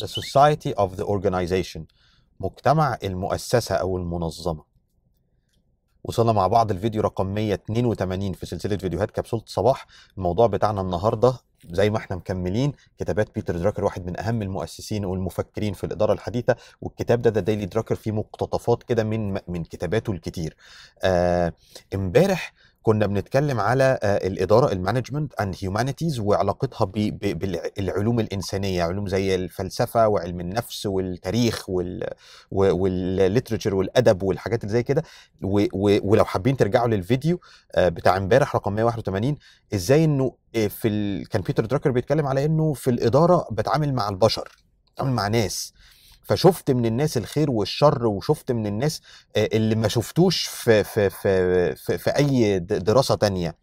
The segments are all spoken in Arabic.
the society of the organization مجتمع المؤسسة أو المنظمة وصلنا مع بعض الفيديو رقم 182 في سلسلة فيديوهات كبسولة صباح الموضوع بتاعنا النهاردة زي ما احنا مكملين كتابات بيتر دراكر واحد من اهم المؤسسين والمفكرين في الاداره الحديثه والكتاب ده ده دايلي دراكر فيه مقتطفات كده من من كتاباته الكتير آه، امبارح كنا بنتكلم على آه، الاداره المانجمنت اند هيومانيتيز وعلاقتها بالعلوم الانسانيه علوم زي الفلسفه وعلم النفس والتاريخ والليترشر والادب والحاجات اللي زي كده ولو حابين ترجعوا للفيديو آه، بتاع امبارح رقم 181 ازاي انه آه، في كان بيتر دراكر بيتكلم على انه في الاداره بتعامل مع البشر بتعامل مع ناس فشفت من الناس الخير والشر وشفت من الناس آه، اللي ما شفتوش في في في في, في اي دراسه تانية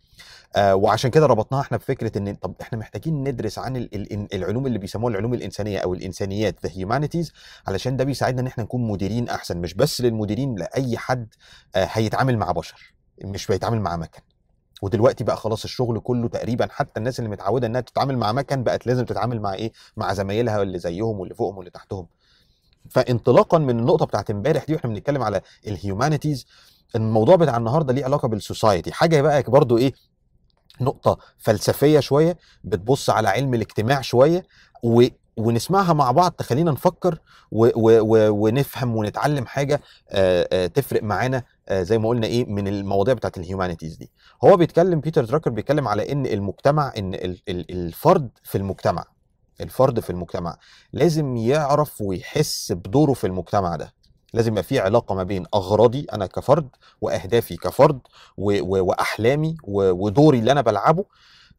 آه، وعشان كده ربطناها احنا بفكره ان طب احنا محتاجين ندرس عن العلوم اللي بيسموها العلوم الانسانيه او الانسانيات ذا هيومانيتيز علشان ده بيساعدنا ان احنا نكون مديرين احسن مش بس للمديرين لاي حد آه، هيتعامل مع بشر مش بيتعامل مع مكن ودلوقتي بقى خلاص الشغل كله تقريبا حتى الناس اللي متعوده انها تتعامل مع مكن بقت لازم تتعامل مع ايه مع زمايلها اللي زيهم واللي فوقهم واللي تحتهم فانطلاقا من النقطه بتاعت امبارح دي واحنا بنتكلم على الهيومانيتيز الموضوع بتاع النهارده ليه علاقه بالسوسايتي حاجه بقى برضو ايه نقطه فلسفيه شويه بتبص على علم الاجتماع شويه و ونسمعها مع بعض تخلينا نفكر و و و ونفهم ونتعلم حاجه آآ آه، آآ آه، تفرق معانا آه، زي ما قلنا ايه من المواضيع بتاعت الهيومانيتيز دي هو بيتكلم بيتر دراكر بيتكلم على ان المجتمع ان الفرد في المجتمع الفرد في المجتمع لازم يعرف ويحس بدوره في المجتمع ده لازم يبقى في علاقه ما بين اغراضي انا كفرد واهدافي كفرد و و واحلامي و ودوري اللي انا بلعبه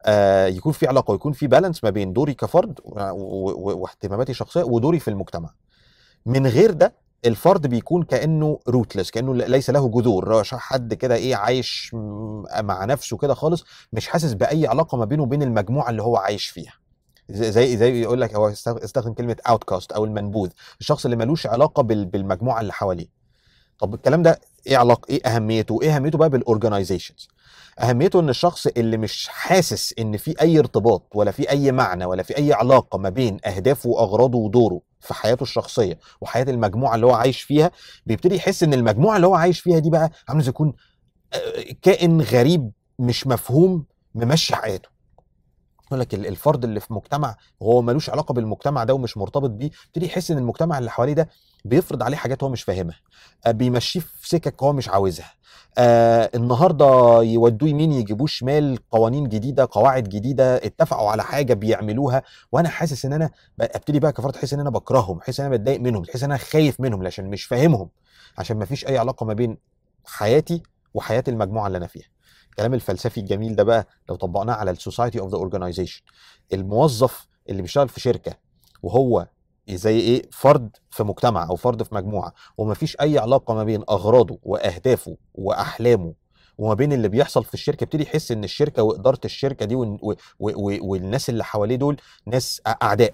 آه يكون في علاقه ويكون في بالانس ما بين دوري كفرد واهتماماتي الشخصيه ودوري في المجتمع من غير ده الفرد بيكون كانه روتلس كانه ليس له جذور حد كده ايه عايش مع نفسه كده خالص مش حاسس باي علاقه ما بينه وبين المجموعه اللي هو عايش فيها زي زي يقول لك هو استخدم كلمه اوتكاست او المنبوذ الشخص اللي ملوش علاقه بالمجموعه اللي حواليه طب الكلام ده ايه علاقه ايه اهميته ايه اهميته بقى بالاورجنايزيشنز اهميته ان الشخص اللي مش حاسس ان في اي ارتباط ولا في اي معنى ولا في اي علاقه ما بين اهدافه واغراضه ودوره في حياته الشخصيه وحياه المجموعه اللي هو عايش فيها بيبتدي يحس ان المجموعه اللي هو عايش فيها دي بقى عامله زي يكون كائن غريب مش مفهوم ممشي حياته يقول لك الفرد اللي في مجتمع هو ملوش علاقه بالمجتمع ده ومش مرتبط بيه يبتدي يحس ان المجتمع اللي حواليه ده بيفرض عليه حاجات هو مش فاهمها آه، بيمشيه في سكك هو مش عاوزها آه النهارده يودوه يمين يجيبوه شمال قوانين جديده قواعد جديده اتفقوا على حاجه بيعملوها وانا حاسس ان انا ابتدي بقى كفرد احس ان انا بكرههم احس ان انا بتضايق منهم احس ان انا خايف منهم عشان مش فاهمهم عشان ما فيش اي علاقه ما بين حياتي وحياه المجموعه اللي انا فيها الكلام الفلسفي الجميل ده بقى لو طبقناه على السوسايتي اوف ذا اورجنايزيشن الموظف اللي بيشتغل في شركه وهو زي ايه فرد في مجتمع او فرد في مجموعه ومفيش اي علاقه ما بين اغراضه واهدافه واحلامه وما بين اللي بيحصل في الشركه يبتدي يحس ان الشركه واداره الشركه دي والناس اللي حواليه دول ناس اعداء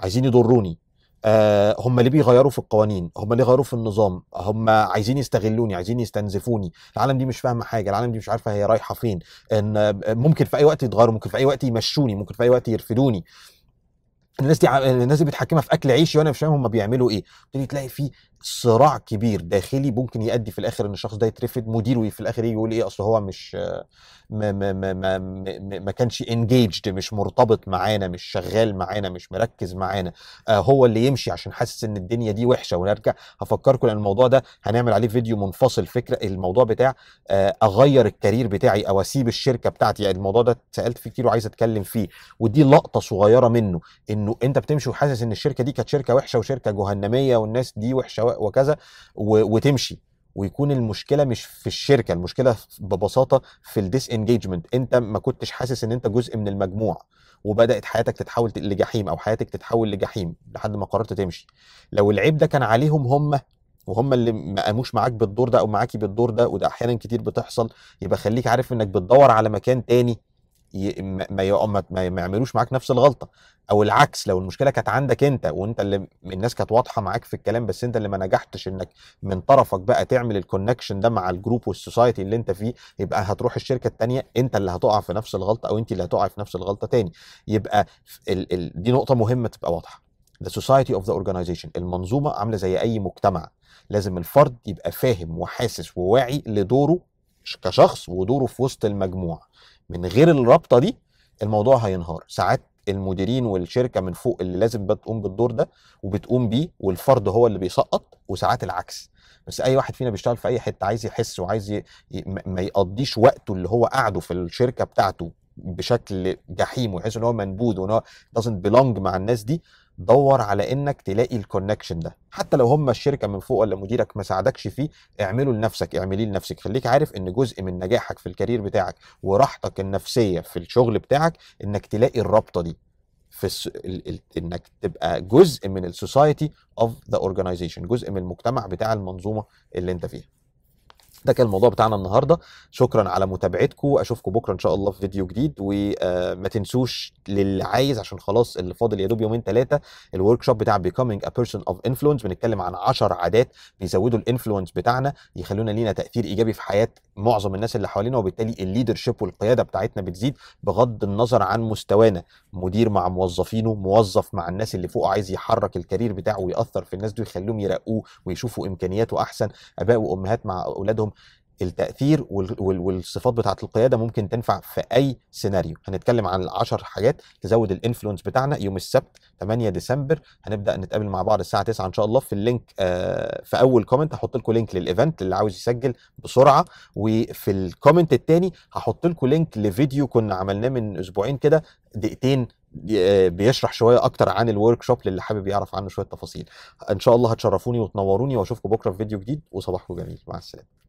عايزين يضروني آه هم ليه بيغيروا في القوانين هم ليه غيروا في النظام هم عايزين يستغلوني عايزين يستنزفوني العالم دي مش فاهمه حاجه العالم دي مش عارفه هي رايحه فين ان ممكن في اي وقت يتغيروا ممكن في اي وقت يمشوني ممكن في اي وقت يرفدوني الناس دي الناس دي بتحكمها في اكل عيشي وانا مش فاهم هم بيعملوا ايه تلاقي في صراع كبير داخلي ممكن يؤدي في الاخر ان الشخص ده يترفد مديره في الاخر يجي يقول ايه اصل هو مش ما ما ما ما, ما, ما كانش انجيجد مش مرتبط معانا مش شغال معانا مش مركز معانا آه هو اللي يمشي عشان حاسس ان الدنيا دي وحشه ونرجع هفكركم لان الموضوع ده هنعمل عليه فيديو منفصل فكره الموضوع بتاع آه اغير الكارير بتاعي او اسيب الشركه بتاعتي يعني الموضوع ده اتسالت فيه كتير وعايز اتكلم فيه ودي لقطه صغيره منه انه انت بتمشي وحاسس ان الشركه دي كانت شركه وحشه وشركه جهنميه والناس دي وحشه وكذا وتمشي ويكون المشكله مش في الشركه المشكله ببساطه في الديس انجيجمنت انت ما كنتش حاسس ان انت جزء من المجموع وبدات حياتك تتحول لجحيم او حياتك تتحول لجحيم لحد ما قررت تمشي لو العيب ده كان عليهم هم وهم اللي ما قاموش معاك بالدور ده او معاكي بالدور ده وده احيانا كتير بتحصل يبقى خليك عارف انك بتدور على مكان تاني ما ما, ما يعملوش معاك نفس الغلطه او العكس لو المشكله كانت عندك انت وانت اللي الناس كانت واضحه معاك في الكلام بس انت اللي ما نجحتش انك من طرفك بقى تعمل الكونكشن ده مع الجروب والسوسايتي اللي انت فيه يبقى هتروح الشركه الثانيه انت اللي هتقع في نفس الغلطه او انت اللي هتقع في نفس الغلطه تاني يبقى ال... ال... دي نقطه مهمه تبقى واضحه ذا سوسايتي اوف ذا اورجانيزيشن المنظومه عامله زي اي مجتمع لازم الفرد يبقى فاهم وحاسس وواعي لدوره كشخص ودوره في وسط المجموعه من غير الرابطه دي الموضوع هينهار ساعات المديرين والشركه من فوق اللي لازم بتقوم بالدور ده وبتقوم بيه والفرد هو اللي بيسقط وساعات العكس بس اي واحد فينا بيشتغل في اي حته عايز يحس وعايز ي... ما يقضيش وقته اللي هو قاعده في الشركه بتاعته بشكل جحيم ويحس ان هو منبوذ وان هو doesn't belong مع الناس دي دور على انك تلاقي الكونكشن ده حتى لو هم الشركه من فوق ولا مديرك ما ساعدكش فيه اعمله لنفسك اعمليه لنفسك خليك عارف ان جزء من نجاحك في الكارير بتاعك وراحتك النفسيه في الشغل بتاعك انك تلاقي الرابطه دي في الس... ال... ال... انك تبقى جزء من السوسايتي اوف ذا اورجانيزيشن جزء من المجتمع بتاع المنظومه اللي انت فيها ده كان الموضوع بتاعنا النهارده شكرا على متابعتكم اشوفكم بكره ان شاء الله في فيديو جديد وما آه، تنسوش للي عايز عشان خلاص اللي فاضل يا دوب يومين ثلاثه الورك شوب بتاع becoming a person of influence بنتكلم عن 10 عادات بيزودوا الانفلونس بتاعنا يخلونا لينا تاثير ايجابي في حياه معظم الناس اللي حوالينا وبالتالي الليدر شيب والقياده بتاعتنا بتزيد بغض النظر عن مستوانا مدير مع موظفينه موظف مع الناس اللي فوقه عايز يحرك الكارير بتاعه وياثر في الناس دول ويخليهم يرقوه ويشوفوا امكانياته احسن اباء وامهات مع اولادهم لهم التاثير والصفات بتاعه القياده ممكن تنفع في اي سيناريو هنتكلم عن 10 حاجات تزود الانفلونس بتاعنا يوم السبت 8 ديسمبر هنبدا نتقابل مع بعض الساعه 9 ان شاء الله في اللينك آه، في اول كومنت هحط لكم لينك للايفنت اللي عاوز يسجل بسرعه وفي الكومنت الثاني هحط لكم لينك لفيديو كنا عملناه من اسبوعين كده دقيقتين آه، بيشرح شويه اكتر عن الورك شوب للي حابب يعرف عنه شويه تفاصيل ان شاء الله هتشرفوني وتنوروني واشوفكم بكره في فيديو جديد وصباحكم جميل مع السلامه